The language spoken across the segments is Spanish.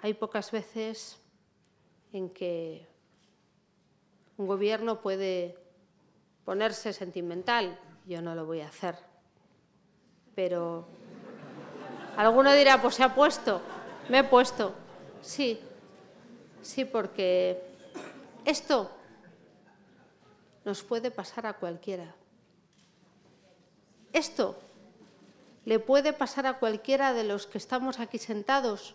hay pocas veces en que un gobierno puede ponerse sentimental. Yo no lo voy a hacer. Pero alguno dirá, pues se ha puesto. Me he puesto. Sí, sí, porque esto nos puede pasar a cualquiera. Esto le puede pasar a cualquiera de los que estamos aquí sentados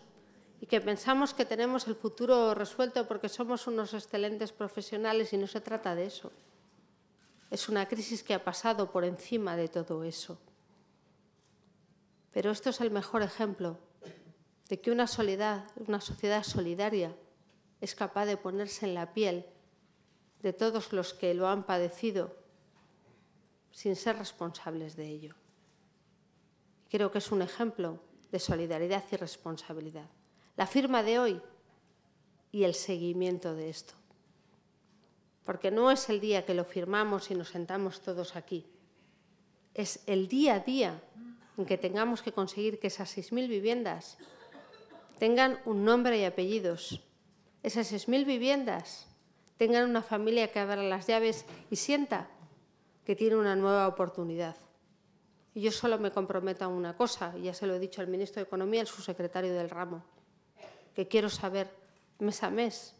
y que pensamos que tenemos el futuro resuelto porque somos unos excelentes profesionales y no se trata de eso. Es una crisis que ha pasado por encima de todo eso. Pero esto es el mejor ejemplo de que una, una sociedad solidaria es capaz de ponerse en la piel de todos los que lo han padecido sin ser responsables de ello. Creo que es un ejemplo de solidaridad y responsabilidad la firma de hoy y el seguimiento de esto. Porque no es el día que lo firmamos y nos sentamos todos aquí. Es el día a día en que tengamos que conseguir que esas 6.000 viviendas tengan un nombre y apellidos. Esas 6.000 viviendas tengan una familia que abra las llaves y sienta que tiene una nueva oportunidad. Y yo solo me comprometo a una cosa, y ya se lo he dicho al ministro de Economía y al subsecretario del ramo que quiero saber mes a mes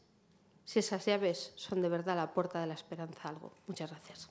si esas llaves son de verdad la puerta de la esperanza a algo. Muchas gracias.